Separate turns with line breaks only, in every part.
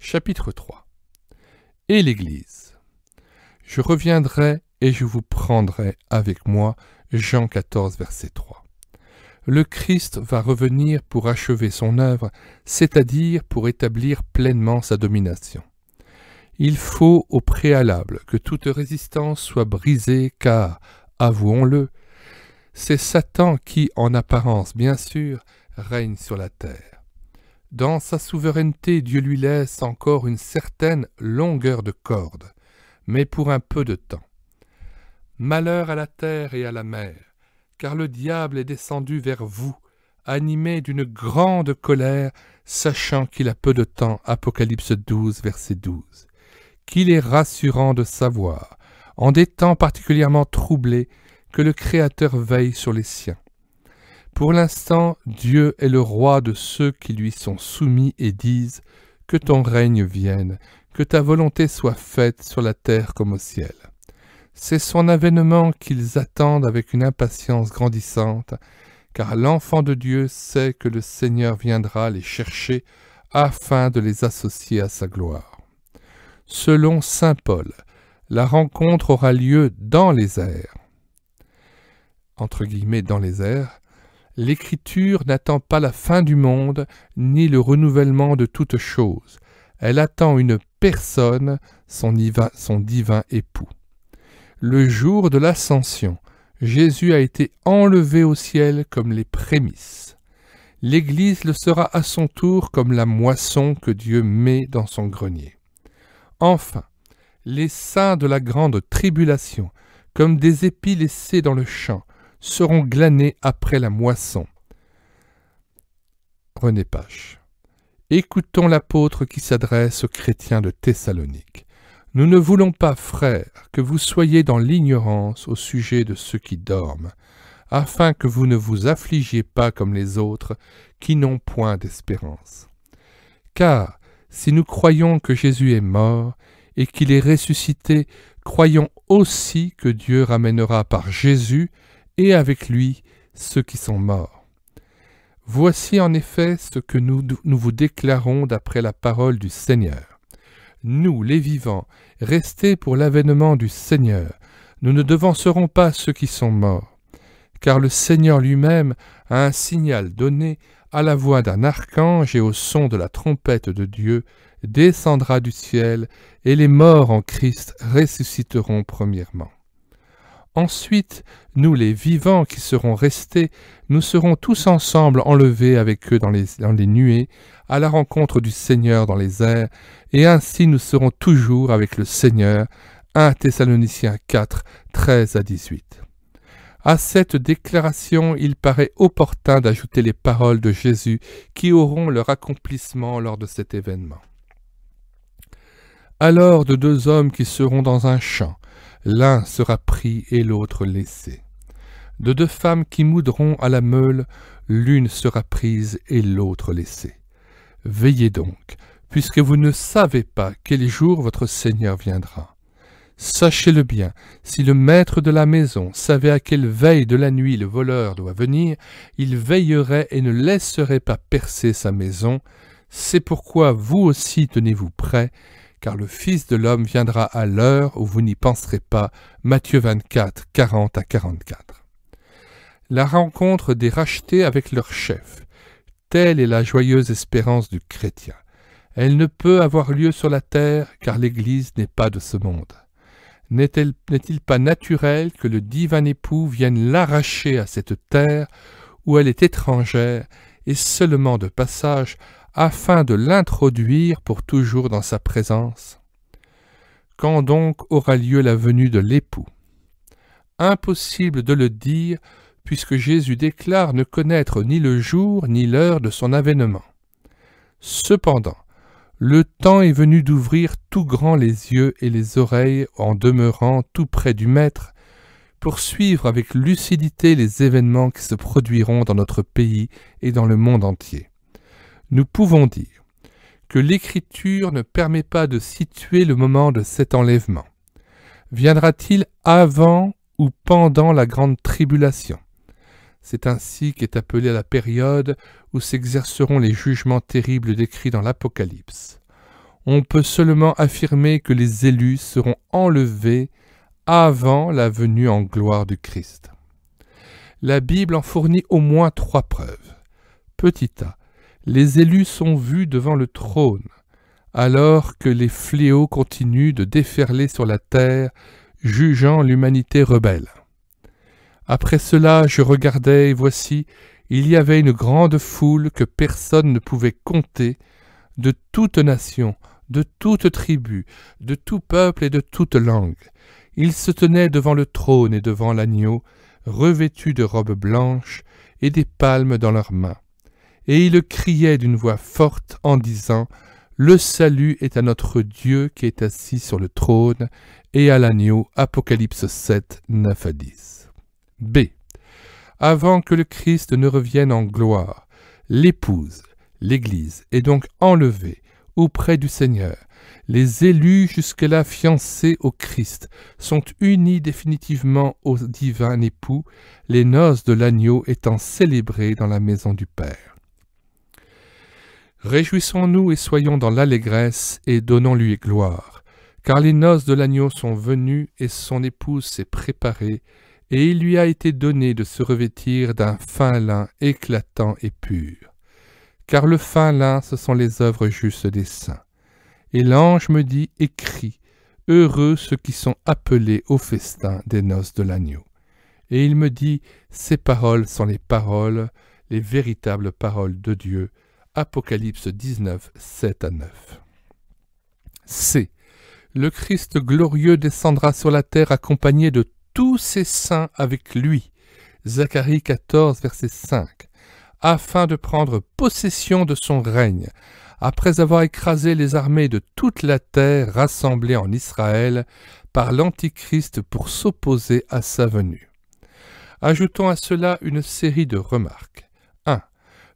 Chapitre 3 Et l'Église Je reviendrai et je vous prendrai avec moi. Jean 14, verset 3. Le Christ va revenir pour achever son œuvre, c'est-à-dire pour établir pleinement sa domination. Il faut au préalable que toute résistance soit brisée car, avouons-le, c'est Satan qui, en apparence bien sûr, règne sur la terre. Dans sa souveraineté, Dieu lui laisse encore une certaine longueur de corde, mais pour un peu de temps. Malheur à la terre et à la mer, car le diable est descendu vers vous, animé d'une grande colère, sachant qu'il a peu de temps. Apocalypse 12, verset 12. Qu'il est rassurant de savoir, en des temps particulièrement troublés, que le Créateur veille sur les siens. Pour l'instant, Dieu est le roi de ceux qui lui sont soumis et disent Que ton règne vienne, que ta volonté soit faite sur la terre comme au ciel. C'est son avènement qu'ils attendent avec une impatience grandissante, car l'enfant de Dieu sait que le Seigneur viendra les chercher afin de les associer à sa gloire. Selon Saint Paul, la rencontre aura lieu dans les airs. Entre guillemets, dans les airs, L'Écriture n'attend pas la fin du monde ni le renouvellement de toute chose. Elle attend une personne, son son divin époux. Le jour de l'ascension, Jésus a été enlevé au ciel comme les prémices. L'Église le sera à son tour comme la moisson que Dieu met dans son grenier. Enfin, les saints de la grande tribulation, comme des épis laissés dans le champ, seront glanés après la moisson. René Pache. Écoutons l'apôtre qui s'adresse aux chrétiens de Thessalonique. Nous ne voulons pas, frères, que vous soyez dans l'ignorance au sujet de ceux qui dorment, afin que vous ne vous affligiez pas comme les autres qui n'ont point d'espérance. Car, si nous croyons que Jésus est mort et qu'il est ressuscité, croyons aussi que Dieu ramènera par Jésus et avec lui ceux qui sont morts. Voici en effet ce que nous, vous déclarons d'après la parole du Seigneur. Nous, les vivants, restés pour l'avènement du Seigneur, nous ne devancerons pas ceux qui sont morts, car le Seigneur lui-même a un signal donné à la voix d'un archange et au son de la trompette de Dieu, descendra du ciel, et les morts en Christ ressusciteront premièrement. Ensuite, nous les vivants qui serons restés, nous serons tous ensemble enlevés avec eux dans les, les, nuées, à la rencontre du Seigneur dans les airs, et ainsi nous serons toujours avec le Seigneur. 1 Thessaloniciens 4, 13 à 18. À cette déclaration, il paraît opportun d'ajouter les paroles de Jésus qui auront leur accomplissement lors de cet événement. Alors de deux hommes qui seront dans un champ, l'un sera pris et l'autre laissé. De deux femmes qui moudront à la meule, l'une sera prise et l'autre laissée. Veillez donc, puisque vous ne savez pas quel jour votre Seigneur viendra. Sachez-le bien, si le maître de la maison savait à quelle veille de la nuit le voleur doit venir, il veillerait et ne laisserait pas percer sa maison. C'est pourquoi vous aussi tenez-vous prêts, car le Fils de l'homme viendra à l'heure où vous n'y penserez pas. Matthieu 24, 40 à 44. La rencontre des rachetés avec leur chef. Telle est la joyeuse espérance du chrétien. Elle ne peut avoir lieu sur la terre, car l'Église n'est pas de ce monde. N'est-il pas naturel que le divin époux vienne l'arracher à cette terre où elle est étrangère et seulement de passage afin de l'introduire pour toujours dans sa présence. Quand donc aura lieu la venue de l'époux Impossible de le dire, puisque Jésus déclare ne connaître ni le jour ni l'heure de son avènement. Cependant, le temps est venu d'ouvrir tout grand les yeux et les oreilles en demeurant tout près du Maître, pour suivre avec lucidité les événements qui se produiront dans notre pays et dans le monde entier. Nous pouvons dire que l'écriture ne permet pas de situer le moment de cet enlèvement. Viendra-t-il avant ou pendant la grande tribulation C'est ainsi qu'est appelée la période où s'exerceront les jugements terribles décrits dans l'Apocalypse. On peut seulement affirmer que les élus seront enlevés avant la venue en gloire du Christ. La Bible en fournit au moins trois preuves. Petit a, les élus sont vus devant le trône, alors que les fléaux continuent de déferler sur la terre, jugeant l'humanité rebelle. Après cela, je regardais, et voici, il y avait une grande foule que personne ne pouvait compter, de toute nation, de toute tribu, de tout peuple et de toute langue. Ils se tenaient devant le trône et devant l'agneau, revêtus de robes blanches et des palmes dans leurs mains et il criait d'une voix forte en disant Le salut est à notre Dieu qui est assis sur le trône et à l'agneau. Apocalypse 7, 9 à 10. B. Avant que le Christ ne revienne en gloire, l'épouse, l'Église, est donc enlevée auprès du Seigneur. Les élus jusque-là fiancés au Christ sont unis définitivement au divin époux, les noces de l'agneau étant célébrées dans la maison du Père. Réjouissons-nous et soyons dans l'allégresse et donnons-lui gloire, car les noces de l'agneau sont venues et son épouse s'est préparée, et il lui a été donné de se revêtir d'un fin lin éclatant et pur. Car le fin lin, ce sont les œuvres justes des saints. Et l'ange me dit, écris, heureux ceux qui sont appelés au festin des noces de l'agneau. Et il me dit, ces paroles sont les paroles, les véritables paroles de Dieu, Apocalypse 19, 7 à 9. C. Le Christ glorieux descendra sur la terre accompagné de tous ses saints avec lui. Zacharie 14, verset 5. Afin de prendre possession de son règne, après avoir écrasé les armées de toute la terre rassemblées en Israël par l'Antichrist pour s'opposer à sa venue. Ajoutons à cela une série de remarques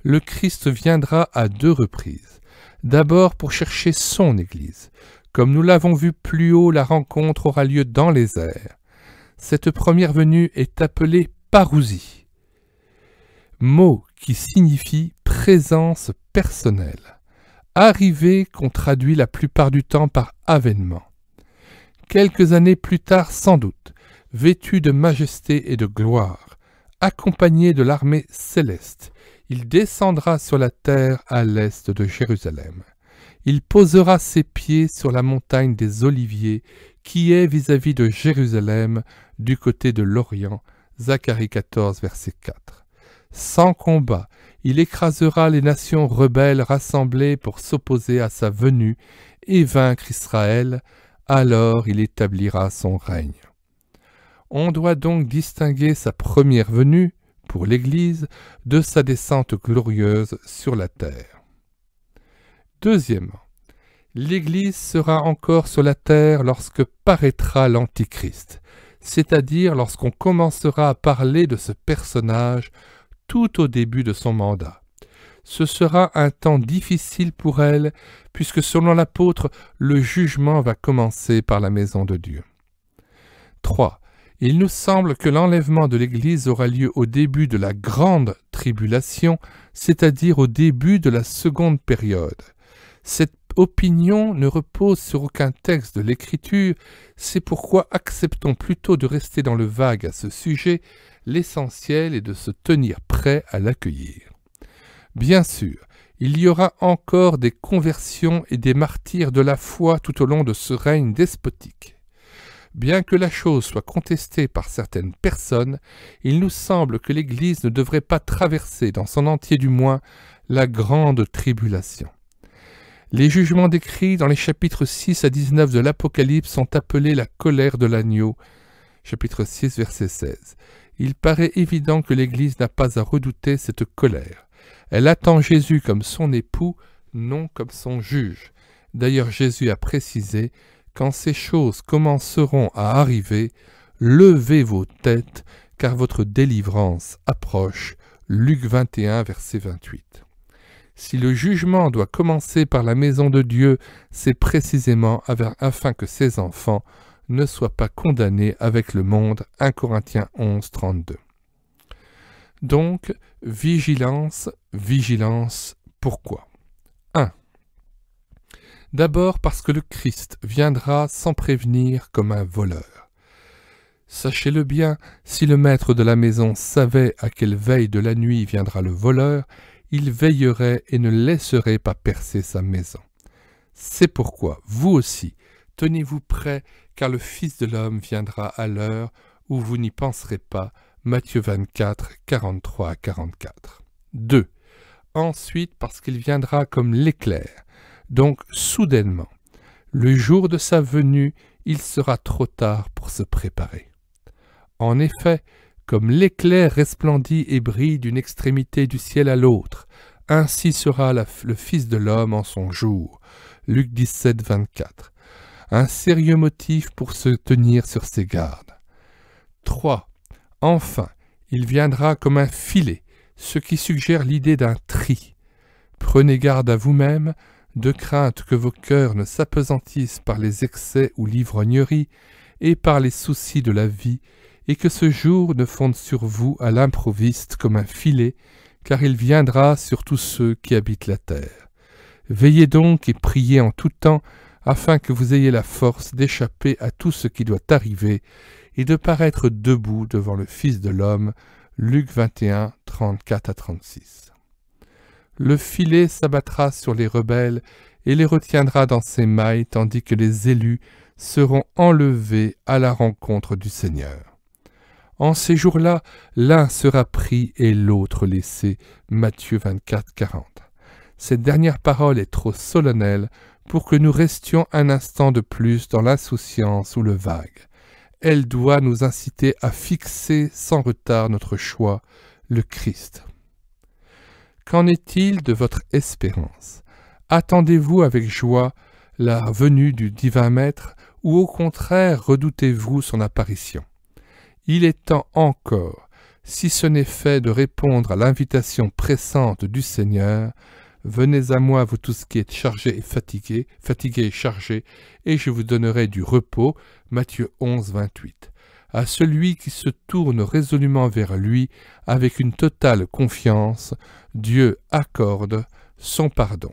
le Christ viendra à deux reprises. D'abord pour chercher son Église. Comme nous l'avons vu plus haut, la rencontre aura lieu dans les airs. Cette première venue est appelée parousie, mot qui signifie présence personnelle. Arrivée qu'on traduit la plupart du temps par avènement. Quelques années plus tard, sans doute, vêtu de majesté et de gloire, accompagné de l'armée céleste, il descendra sur la terre à l'est de Jérusalem. Il posera ses pieds sur la montagne des Oliviers, qui est vis-à-vis de Jérusalem, du côté de l'Orient. Zacharie 14, verset 4. Sans combat, il écrasera les nations rebelles rassemblées pour s'opposer à sa venue et vaincre Israël, alors il établira son règne. On doit donc distinguer sa première venue, pour l'Église de sa descente glorieuse sur la terre. Deuxièmement, l'Église sera encore sur la terre lorsque paraîtra l'Antichrist, c'est-à-dire lorsqu'on commencera à parler de ce personnage tout au début de son mandat. Ce sera un temps difficile pour elle, puisque selon l'apôtre, le jugement va commencer par la maison de Dieu. Il nous semble que l'enlèvement de l'Église aura lieu au début de la grande tribulation, c'est-à-dire au début de la seconde période. Cette opinion ne repose sur aucun texte de l'Écriture, c'est pourquoi acceptons plutôt de rester dans le vague à ce sujet, l'essentiel est de se tenir prêt à l'accueillir. Bien sûr, il y aura encore des conversions et des martyrs de la foi tout au long de ce règne despotique. Bien que la chose soit contestée par certaines personnes, il nous semble que l'Église ne devrait pas traverser, dans son entier du moins, la grande tribulation. Les jugements décrits dans les chapitres 6 à 19 de l'Apocalypse sont appelés la colère de l'agneau, chapitre 6, verset 16. Il paraît évident que l'Église n'a pas à redouter cette colère. Elle attend Jésus comme son époux, non comme son juge. D'ailleurs Jésus a précisé quand ces choses commenceront à arriver, levez vos têtes, car votre délivrance approche. Luc 21, verset 28. Si le jugement doit commencer par la maison de Dieu, c'est précisément afin que ses enfants ne soient pas condamnés avec le monde. 1 Corinthiens 11, 32. Donc, vigilance, vigilance, pourquoi D'abord parce que le Christ viendra sans prévenir comme un voleur. Sachez-le bien, si le maître de la maison savait à quelle veille de la nuit viendra le voleur, il veillerait et ne laisserait pas percer sa maison. C'est pourquoi, vous aussi, tenez-vous prêts, car le Fils de l'homme viendra à l'heure où vous n'y penserez pas. Matthieu 24, 43 à 44. 2. Ensuite, parce qu'il viendra comme l'éclair, donc soudainement. Le jour de sa venue, il sera trop tard pour se préparer. En effet, comme l'éclair resplendit et brille d'une extrémité du ciel à l'autre, ainsi sera le Fils de l'homme en son jour. Luc 17, 24. Un sérieux motif pour se tenir sur ses gardes. 3. Enfin, il viendra comme un filet, ce qui suggère l'idée d'un tri. Prenez garde à vous-même, de crainte que vos cœurs ne s'apesantissent par les excès ou l'ivrognerie, et par les soucis de la vie, et que ce jour ne fonde sur vous à l'improviste comme un filet, car il viendra sur tous ceux qui habitent la terre. Veillez donc et priez en tout temps, afin que vous ayez la force d'échapper à tout ce qui doit arriver, et de paraître debout devant le Fils de l'homme. Luc 21, 34 à 36 le filet s'abattra sur les rebelles et les retiendra dans ses mailles, tandis que les élus seront enlevés à la rencontre du Seigneur. En ces jours-là, l'un sera pris et l'autre laissé. Matthieu 24, 40. Cette dernière parole est trop solennelle pour que nous restions un instant de plus dans l'insouciance ou le vague. Elle doit nous inciter à fixer sans retard notre choix, le Christ. Qu'en est-il de votre espérance Attendez-vous avec joie la venue du divin Maître ou au contraire redoutez-vous son apparition Il est temps encore, si ce n'est fait de répondre à l'invitation pressante du Seigneur, Venez à moi, vous tous qui êtes chargés et fatigués, fatigués et chargés, et je vous donnerai du repos. Matthieu 11, 28 à celui qui se tourne résolument vers lui avec une totale confiance, Dieu accorde son pardon.